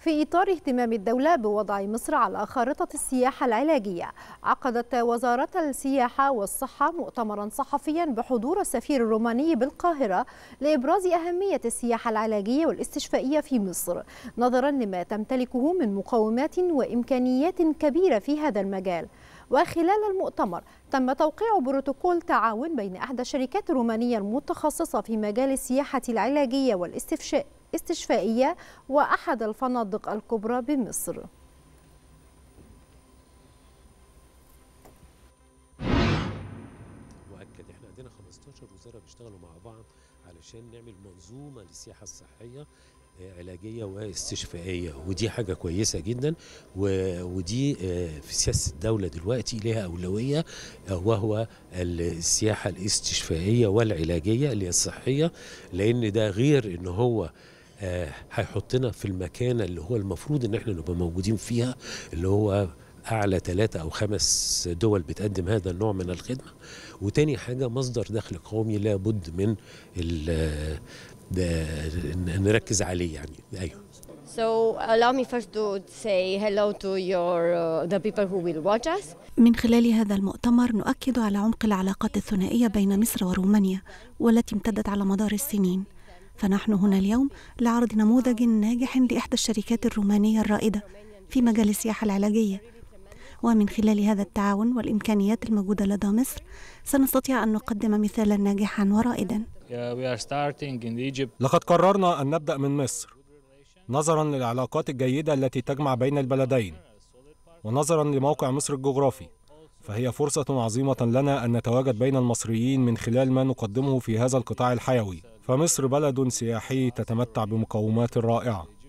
في إطار اهتمام الدولة بوضع مصر على خارطة السياحة العلاجية عقدت وزارة السياحة والصحة مؤتمرا صحفيا بحضور السفير الروماني بالقاهرة لإبراز أهمية السياحة العلاجية والاستشفائية في مصر نظرا لما تمتلكه من مقومات وإمكانيات كبيرة في هذا المجال وخلال المؤتمر تم توقيع بروتوكول تعاون بين أحدى الشركات الرومانية المتخصصة في مجال السياحة العلاجية والاستشفاء استشفائية وأحد الفنادق الكبرى بمصر مؤكد احنا عندنا 15 وزاره بيشتغلوا مع بعض علشان نعمل منظومه للسياحه الصحيه آه، علاجيه واستشفائيه ودي حاجه كويسه جدا ودي آه، في سياسه الدوله دلوقتي لها اولويه آه، وهو السياحه الاستشفائيه والعلاجيه اللي هي الصحيه لان ده غير ان هو آه، هيحطنا في المكانه اللي هو المفروض ان احنا نبقى موجودين فيها اللي هو اعلى ثلاثة او خمس دول بتقدم هذا النوع من الخدمه وتاني حاجه مصدر دخل قومي لابد من آه، نركز عليه يعني ايوه So allow me first to say hello to your, uh, the people who will watch us. من خلال هذا المؤتمر نؤكد على عمق العلاقات الثنائية بين مصر ورومانيا والتي امتدت على مدار السنين فنحن هنا اليوم لعرض نموذج ناجح لإحدى الشركات الرومانية الرائدة في مجال السياحة العلاجية ومن خلال هذا التعاون والإمكانيات الموجودة لدى مصر سنستطيع أن نقدم مثالا ناجحا ورائدا لقد قررنا أن نبدأ من مصر نظرا للعلاقات الجيدة التي تجمع بين البلدين ونظرا لموقع مصر الجغرافي فهي فرصة عظيمة لنا أن نتواجد بين المصريين من خلال ما نقدمه في هذا القطاع الحيوي فمصر بلد سياحي تتمتع بمقومات رائعة